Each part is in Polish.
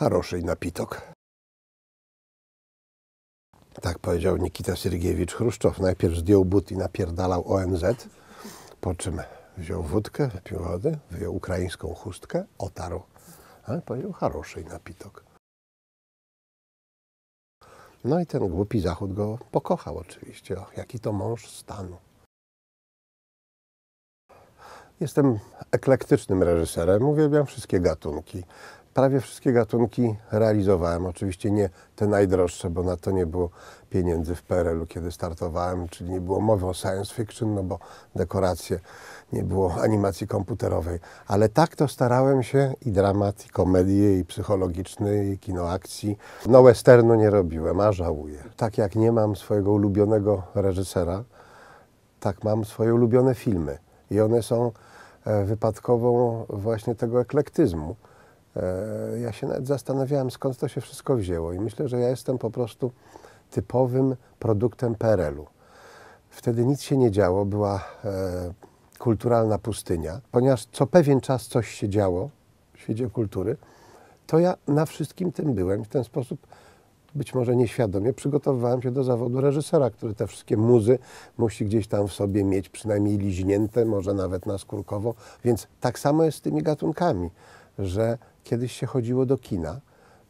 Хороший pitok. Tak powiedział Nikita Siergiewicz Chruszczow. Najpierw zdjął but i napierdalał ONZ, po czym wziął wódkę, wypił wodę, wyjął ukraińską chustkę, otarł. Ale powiedział, хороший napitok. No i ten głupi Zachód go pokochał oczywiście. jaki to mąż stanu. Jestem eklektycznym reżyserem, uwielbiam wszystkie gatunki prawie wszystkie gatunki realizowałem. Oczywiście nie te najdroższe, bo na to nie było pieniędzy w PRL-u, kiedy startowałem, czyli nie było mowy o science fiction, no bo dekoracje, nie było animacji komputerowej. Ale tak to starałem się i dramat, i komedie, i psychologiczny, i kino akcji. No westernu nie robiłem, a żałuję. Tak jak nie mam swojego ulubionego reżysera, tak mam swoje ulubione filmy. I one są e, wypadkową właśnie tego eklektyzmu. E, ja się nawet zastanawiałem, skąd to się wszystko wzięło i myślę, że ja jestem po prostu typowym produktem PRL-u. Wtedy nic się nie działo, była e, kulturalna pustynia. Ponieważ co pewien czas coś się działo w świecie kultury, to ja na wszystkim tym byłem. W ten sposób, być może nieświadomie, przygotowywałem się do zawodu reżysera, który te wszystkie muzy musi gdzieś tam w sobie mieć, przynajmniej liźnięte, może nawet naskórkowo. Więc tak samo jest z tymi gatunkami, że Kiedyś się chodziło do kina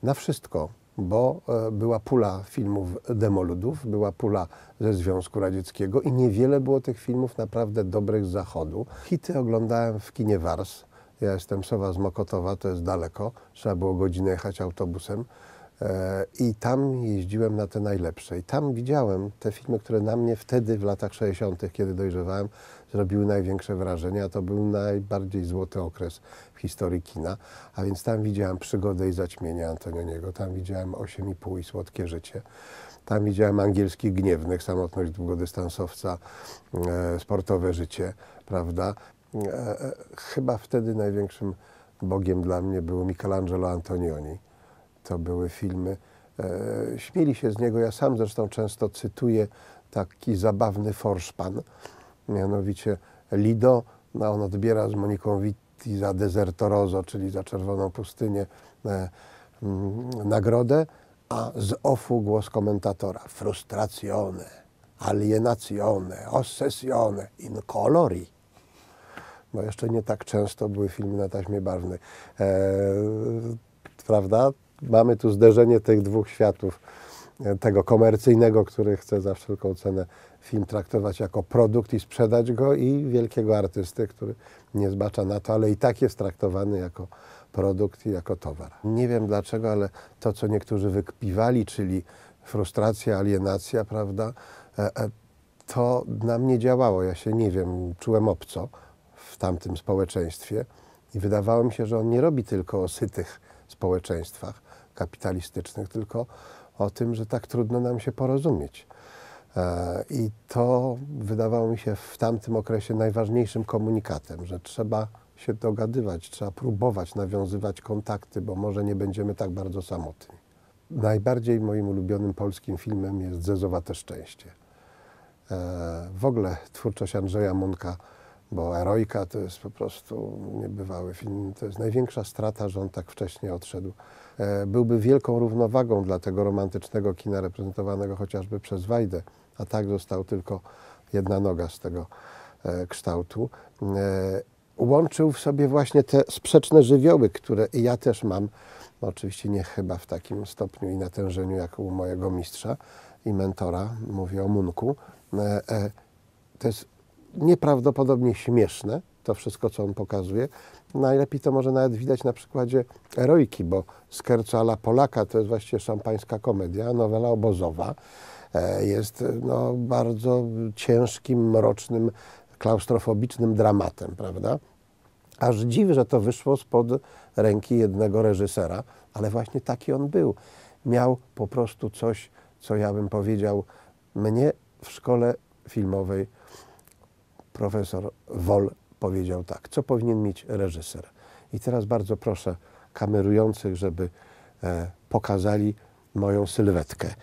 na wszystko, bo e, była pula filmów demoludów, była pula ze Związku Radzieckiego i niewiele było tych filmów naprawdę dobrych z zachodu. Hity oglądałem w kinie Wars. Ja jestem Sowa z Mokotowa, to jest daleko, trzeba było godzinę jechać autobusem. E, I tam jeździłem na te najlepsze. I tam widziałem te filmy, które na mnie wtedy, w latach 60., kiedy dojrzewałem, zrobiły największe wrażenie, a to był najbardziej złoty okres w historii kina. A więc tam widziałem Przygodę i Zaćmienie Antonioniego, tam widziałem 8,5 i Słodkie Życie. Tam widziałem angielskich gniewnych, samotność długodystansowca, e, sportowe życie, prawda? E, e, chyba wtedy największym bogiem dla mnie był Michelangelo Antonioni. To były filmy, e, śmieli się z niego, ja sam zresztą często cytuję taki zabawny forszpan, mianowicie Lido, a on odbiera z Moniką Witti za Desertorozo, czyli za Czerwoną Pustynię, e, m, mm, nagrodę, a z OFU głos komentatora. Frustracione, alienazione, ossessione, in colori. Bo jeszcze nie tak często były filmy na taśmie barwnej. E, prawda? Mamy tu zderzenie tych dwóch światów. E, tego komercyjnego, który chce za wszelką cenę film traktować jako produkt i sprzedać go i wielkiego artysty, który nie zbacza na to, ale i tak jest traktowany jako produkt i jako towar. Nie wiem dlaczego, ale to, co niektórzy wykpiwali, czyli frustracja, alienacja, prawda, e, e, to na mnie działało. Ja się, nie wiem, czułem obco w tamtym społeczeństwie i wydawało mi się, że on nie robi tylko o sytych społeczeństwach kapitalistycznych, tylko o tym, że tak trudno nam się porozumieć. E, I to wydawało mi się w tamtym okresie najważniejszym komunikatem, że trzeba się dogadywać, trzeba próbować nawiązywać kontakty, bo może nie będziemy tak bardzo samotni. Najbardziej moim ulubionym polskim filmem jest Zezowate Szczęście. E, w ogóle twórczość Andrzeja Munka bo Eroika to jest po prostu niebywały film. To jest największa strata, że on tak wcześnie odszedł. E, byłby wielką równowagą dla tego romantycznego kina reprezentowanego chociażby przez Wajdę, a tak został tylko jedna noga z tego e, kształtu. E, łączył w sobie właśnie te sprzeczne żywioły, które ja też mam, oczywiście nie chyba w takim stopniu i natężeniu jak u mojego mistrza i mentora, mówię o Munku. To jest nieprawdopodobnie śmieszne, to wszystko, co on pokazuje. Najlepiej to może nawet widać na przykładzie Erojki, bo Skerco ala Polaka to jest właściwie szampańska komedia, nowela obozowa. E, jest no, bardzo ciężkim, mrocznym, klaustrofobicznym dramatem, prawda? Aż dziw, że to wyszło spod ręki jednego reżysera, ale właśnie taki on był. Miał po prostu coś, co ja bym powiedział, mnie w szkole filmowej profesor Wol powiedział tak, co powinien mieć reżyser. I teraz bardzo proszę kamerujących, żeby e, pokazali moją sylwetkę.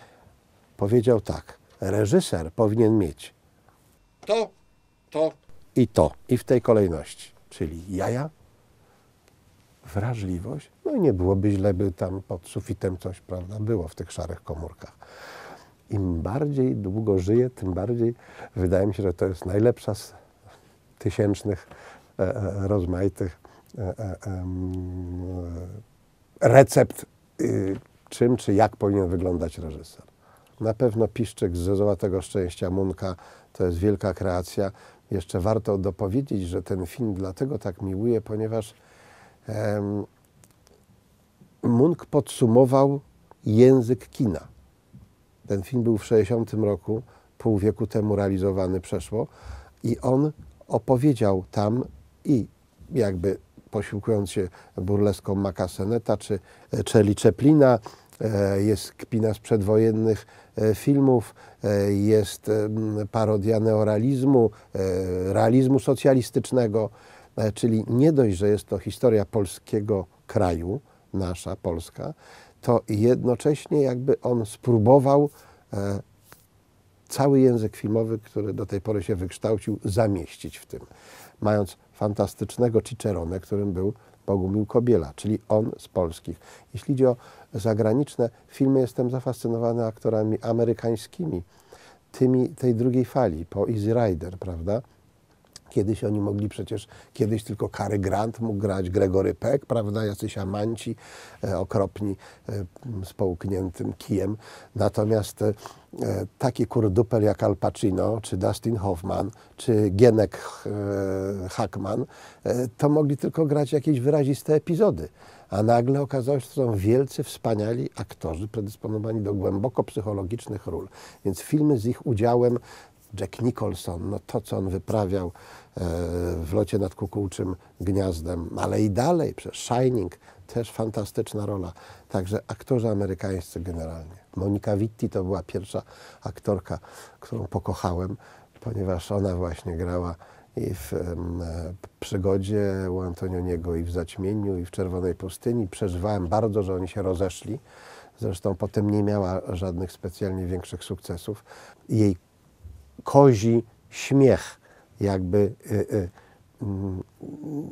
Powiedział tak, reżyser powinien mieć to, to i to. I w tej kolejności, czyli jaja, wrażliwość, no i nie byłoby źle, by tam pod sufitem coś, prawda, było w tych szarych komórkach. Im bardziej długo żyję, tym bardziej wydaje mi się, że to jest najlepsza tysięcznych e, e, rozmaitych e, recept, y, czym czy jak powinien wyglądać reżyser. Na pewno Piszczyk z Zezowatego Szczęścia Munka to jest wielka kreacja. Jeszcze warto dopowiedzieć, że ten film dlatego tak miłuje, ponieważ em, Munk podsumował język kina. Ten film był w 60 roku, pół wieku temu realizowany przeszło i on opowiedział tam i jakby posiłkując się burleską Maca Seneta czy e, Czeli Czeplina, e, jest kpina z przedwojennych e, filmów, jest parodia neorealizmu, realizmu socjalistycznego, czyli nie dość, że jest to historia polskiego kraju, nasza Polska, to jednocześnie jakby on spróbował cały język filmowy, który do tej pory się wykształcił, zamieścić w tym. Mając fantastycznego Cicerone, którym był Bogumił Kobiela, czyli on z polskich. Jeśli idzie o zagraniczne filmy, jestem zafascynowany aktorami amerykańskimi, tymi tej drugiej fali, po Easy Rider, prawda? Kiedyś oni mogli przecież, kiedyś tylko Cary Grant mógł grać, Gregory Peck, prawda, jacyś amanci e, okropni e, z połkniętym kijem. Natomiast e, e taki kurduper jak Al Pacino, czy Dustin Hoffman, czy Genek e, Hackman, e, to mogli tylko grać jakieś wyraziste epizody. A nagle okazało się, że są wielcy, wspaniali aktorzy predysponowani do głęboko psychologicznych ról. Więc filmy z ich udziałem Jack Nicholson, no to co on wyprawiał e, w locie nad kukułczym gniazdem, ale i dalej przez Shining, też fantastyczna rola. Także aktorzy amerykańscy generalnie. Monika Witti to była pierwsza aktorka, którą pokochałem, ponieważ ona właśnie grała i w e, przygodzie u Antonioniego i w zaćmieniu i w Czerwonej Pustyni. Przeżywałem bardzo, że oni się rozeszli. Zresztą potem nie miała żadnych specjalnie większych sukcesów. Jej kozi śmiech, jakby y, y, mm,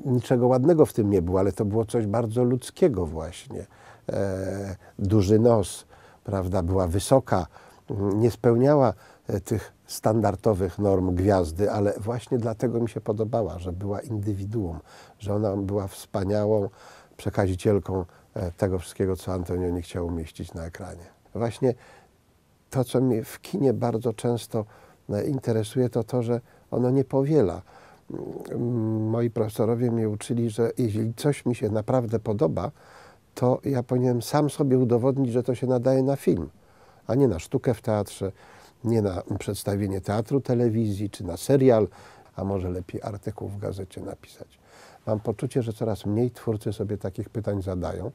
niczego ładnego w tym nie było, ale to było coś bardzo ludzkiego właśnie. E, duży nos, prawda, była wysoka, mm, nie spełniała e, tych standardowych norm gwiazdy, ale właśnie dlatego mi się podobała, że była indywiduum, że ona była wspaniałą przekazicielką e, tego wszystkiego, co Antonio nie chciał umieścić na ekranie. Właśnie to, co mnie w kinie bardzo często E, interesuje, to to, że ono nie powiela. Mm, moi profesorowie mnie uczyli, że jeśli coś mi się naprawdę podoba, to ja powinienem sam sobie udowodnić, że to się nadaje na film, a nie na sztukę w teatrze, nie na przedstawienie teatru, telewizji czy na serial, a może lepiej artykuł w gazecie napisać. Mam poczucie, że coraz mniej twórcy sobie takich pytań zadają.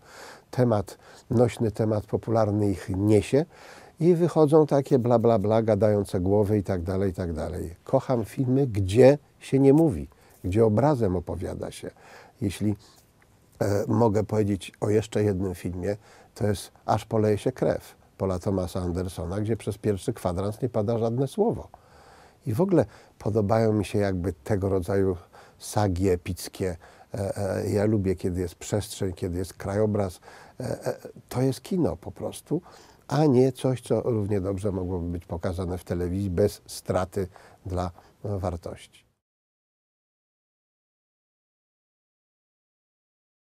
Temat, nośny temat popularny ich niesie, i wychodzą takie bla, bla, bla, gadające głowy i tak dalej, i tak dalej. Kocham filmy, gdzie się nie mówi, gdzie obrazem opowiada się. Jeśli e, mogę powiedzieć o jeszcze jednym filmie, to jest Aż poleje się krew Pola Thomasa Andersona, gdzie przez pierwszy kwadrans nie pada żadne słowo. I w ogóle podobają mi się jakby tego rodzaju sagi epickie. E, e, ja lubię, kiedy jest przestrzeń, kiedy jest krajobraz. E, to jest kino po prostu a nie coś, co równie dobrze mogłoby być pokazane w telewizji bez straty dla wartości.